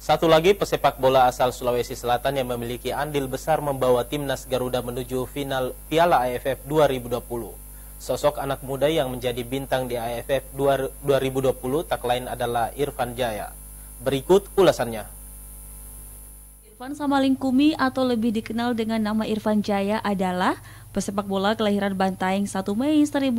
Satu lagi pesepak bola asal Sulawesi Selatan yang memiliki andil besar membawa timnas Garuda menuju final Piala AFF 2020. Sosok anak muda yang menjadi bintang di AFF 2020 tak lain adalah Irfan Jaya. Berikut ulasannya. Irfan Samalingkumi atau lebih dikenal dengan nama Irfan Jaya adalah pesepak bola kelahiran Bantaeng 1 Mei 1996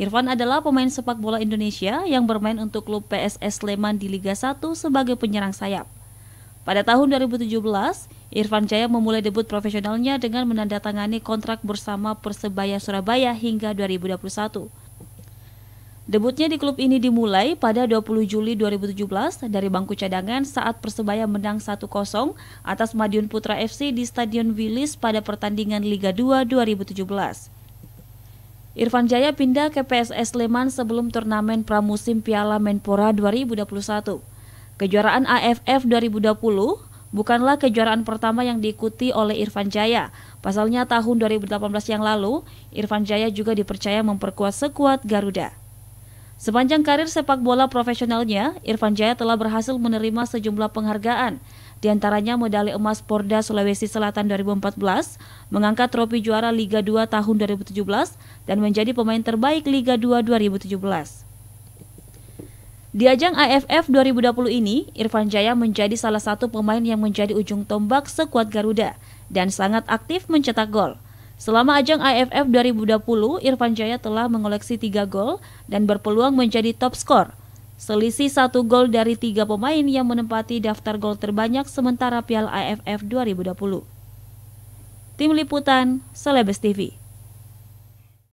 Irfan adalah pemain sepak bola Indonesia yang bermain untuk klub PSS Sleman di Liga 1 sebagai penyerang sayap. Pada tahun 2017, Irfan Jaya memulai debut profesionalnya dengan menandatangani kontrak bersama Persebaya Surabaya hingga 2021. Debutnya di klub ini dimulai pada 20 Juli 2017 dari bangku cadangan saat Persebaya menang 1-0 atas Madiun Putra FC di Stadion Wilis pada pertandingan Liga 2 2017. Irfan Jaya pindah ke PSS Sleman sebelum turnamen pramusim Piala Menpora 2021. Kejuaraan AFF 2020 bukanlah kejuaraan pertama yang diikuti oleh Irfan Jaya. Pasalnya tahun 2018 yang lalu, Irfan Jaya juga dipercaya memperkuat sekuat Garuda. Sepanjang karir sepak bola profesionalnya, Irfan Jaya telah berhasil menerima sejumlah penghargaan, diantaranya medali emas Porda Sulawesi Selatan 2014, mengangkat trofi juara Liga 2 tahun 2017 dan menjadi pemain terbaik Liga 2 2017. Di ajang AFF 2020 ini, Irfan Jaya menjadi salah satu pemain yang menjadi ujung tombak sekuat Garuda dan sangat aktif mencetak gol. Selama ajang AFF 2020, Irfan Jaya telah mengoleksi 3 gol dan berpeluang menjadi top skor Selisih satu gol dari tiga pemain yang menempati daftar gol terbanyak sementara Piala AFF 2020. Tim Liputan, Selebes TV.